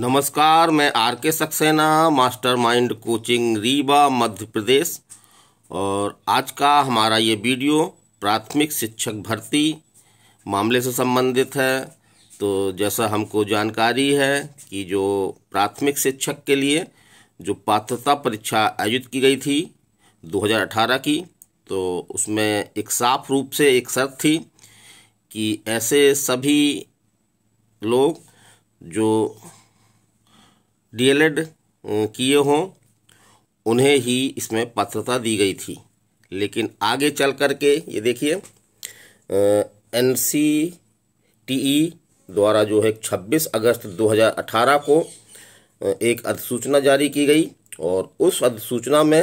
नमस्कार मैं R K Saxena master mind coaching Rewa Madhya Pradesh और आज का हमारा ये वीडियो प्राथमिक शिक्षक भर्ती मामले से संबंधित है तो जैसा हमको जानकारी है कि जो प्राथमिक शिक्षक के लिए जो पात्रता परीक्षा आयोजित की गई थी 2018 की तो उसमें एक साफ रूप से एक शर्त थी कि ऐसे सभी लोग जो डीएलएड किए हों उन्हें ही इसमें पात्रता दी गई थी लेकिन आगे चल कर के ये देखिए एन सी टी ई द्वारा जो है 26 अगस्त 2018 को एक अधिसूचना जारी की गई और उस अधिसूचना में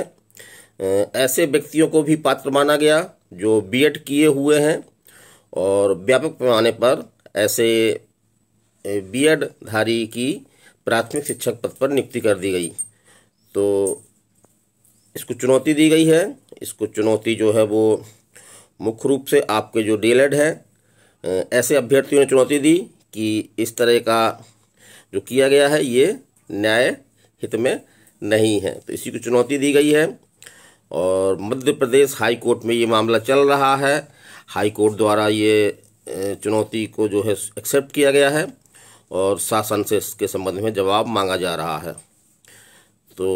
ऐसे व्यक्तियों को भी पात्र माना गया जो बीएड किए हुए हैं और व्यापक पैमाने पर ऐसे बीएड धारी की प्राथमिक शिक्षक पद पर नियुक्ति कर दी गई तो इसको चुनौती दी गई है इसको चुनौती जो है वो मुख्य रूप से आपके जो डी है ऐसे अभ्यर्थियों ने चुनौती दी कि इस तरह का जो किया गया है ये न्याय हित में नहीं है तो इसी को चुनौती दी गई है और मध्य प्रदेश हाई कोर्ट में ये मामला चल रहा है हाई कोर्ट द्वारा ये चुनौती को जो है एक्सेप्ट किया गया है और शासन से इसके संबंध में जवाब मांगा जा रहा है तो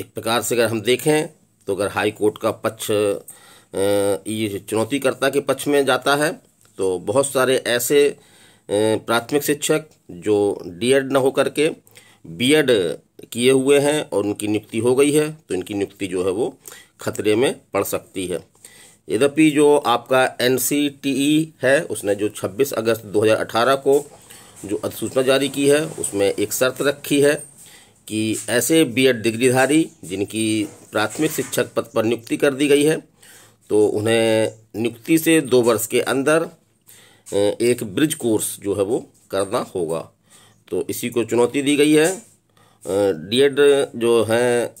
एक प्रकार से अगर हम देखें तो अगर हाई कोर्ट का पक्ष ये चुनौतीकर्ता के पक्ष में जाता है तो बहुत सारे ऐसे प्राथमिक शिक्षक जो डीएड न हो करके बीएड किए हुए हैं और उनकी नियुक्ति हो गई है तो इनकी नियुक्ति जो है वो खतरे में पड़ सकती है यद्यपि जो आपका एन है उसने जो 26 अगस्त 2018 को जो अधिसूचना जारी की है उसमें एक शर्त रखी है कि ऐसे बीएड डिग्रीधारी जिनकी प्राथमिक शिक्षक पद पर नियुक्ति कर दी गई है तो उन्हें नियुक्ति से दो वर्ष के अंदर एक ब्रिज कोर्स जो है वो करना होगा तो इसी को चुनौती दी गई है डीएड जो हैं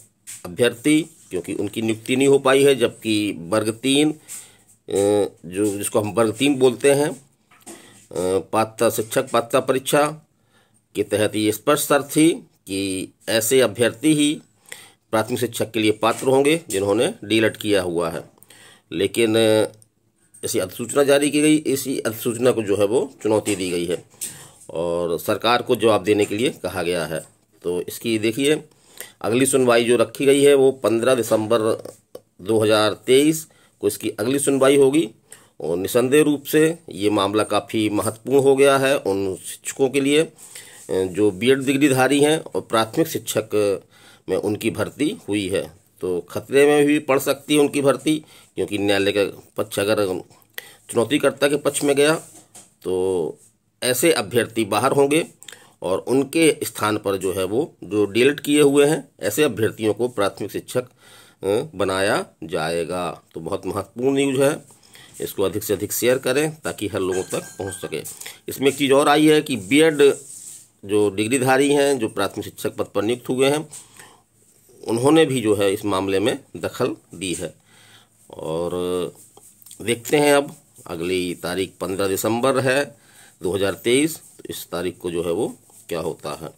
अभ्यर्थी क्योंकि उनकी नियुक्ति नहीं हो पाई है जबकि वर्ग तीन जो जिसको हम वर्ग तीन बोलते हैं पात्रता शिक्षक पात्रता परीक्षा के तहत ये स्पष्ट शर्त थी कि ऐसे अभ्यर्थी ही प्राथमिक शिक्षक के लिए पात्र होंगे जिन्होंने डी किया हुआ है लेकिन ऐसी अधिसूचना जारी की गई इसी अधिसूचना को जो है वो चुनौती दी गई है और सरकार को जवाब देने के लिए कहा गया है तो इसकी देखिए अगली सुनवाई जो रखी गई है वो पंद्रह दिसंबर 2023 को इसकी अगली सुनवाई होगी और निसंदेह रूप से ये मामला काफ़ी महत्वपूर्ण हो गया है उन शिक्षकों के लिए जो बीएड डिग्रीधारी हैं और प्राथमिक शिक्षक में उनकी भर्ती हुई है तो खतरे में भी पड़ सकती है उनकी भर्ती क्योंकि न्यायालय का पक्ष अगर चुनौतीकर्ता के पक्ष में गया तो ऐसे अभ्यर्थी बाहर होंगे और उनके स्थान पर जो है वो जो डिलीट किए हुए हैं ऐसे अभ्यर्थियों को प्राथमिक शिक्षक बनाया जाएगा तो बहुत महत्वपूर्ण न्यूज है इसको अधिक से अधिक शेयर करें ताकि हर लोगों तक पहुंच सके इसमें एक चीज़ और आई है कि बीएड जो डिग्रीधारी हैं जो प्राथमिक शिक्षक पद पर नियुक्त हुए हैं उन्होंने भी जो है इस मामले में दखल दी है और देखते हैं अब अगली तारीख पंद्रह दिसंबर है दो तो इस तारीख को जो है वो क्या होता है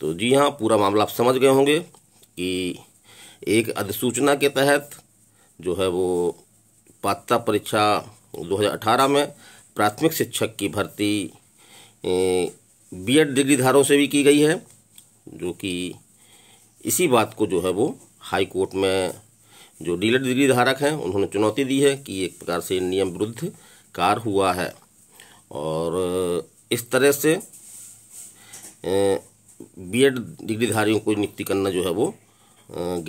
तो जी हाँ पूरा मामला आप समझ गए होंगे कि एक अधिसूचना के तहत जो है वो पात्रता परीक्षा 2018 में प्राथमिक शिक्षक की भर्ती बीएड डिग्रीधारों से भी की गई है जो कि इसी बात को जो है वो हाई कोर्ट में जो डीलर डिग्री धारक हैं उन्होंने चुनौती दी है कि एक प्रकार से नियम विरुद्ध कार हुआ है और इस तरह से बी एड डिग्रीधारियों को नियुक्ति करना जो है वो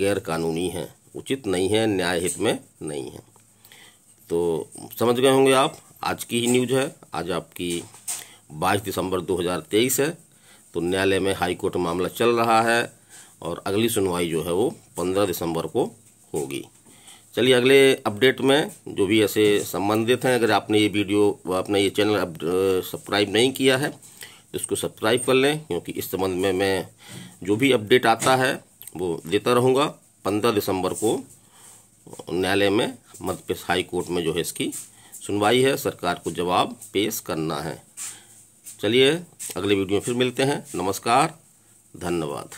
गैर कानूनी है उचित नहीं है न्याय हित में नहीं है तो समझ गए होंगे आप आज की ही न्यूज है आज आपकी 22 दिसंबर 2023 है तो न्यायालय में हाई कोर्ट मामला चल रहा है और अगली सुनवाई जो है वो 15 दिसंबर को होगी चलिए अगले अपडेट में जो भी ऐसे संबंधित हैं अगर आपने ये वीडियो आपने ये चैनल सब्सक्राइब नहीं किया है तो इसको सब्सक्राइब कर लें क्योंकि इस संबंध में मैं जो भी अपडेट आता है वो देता रहूँगा पंद्रह दिसंबर को न्यायालय में मध्य प्रदेश हाई कोर्ट में जो है इसकी सुनवाई है सरकार को जवाब पेश करना है चलिए अगले वीडियो में फिर मिलते हैं नमस्कार धन्यवाद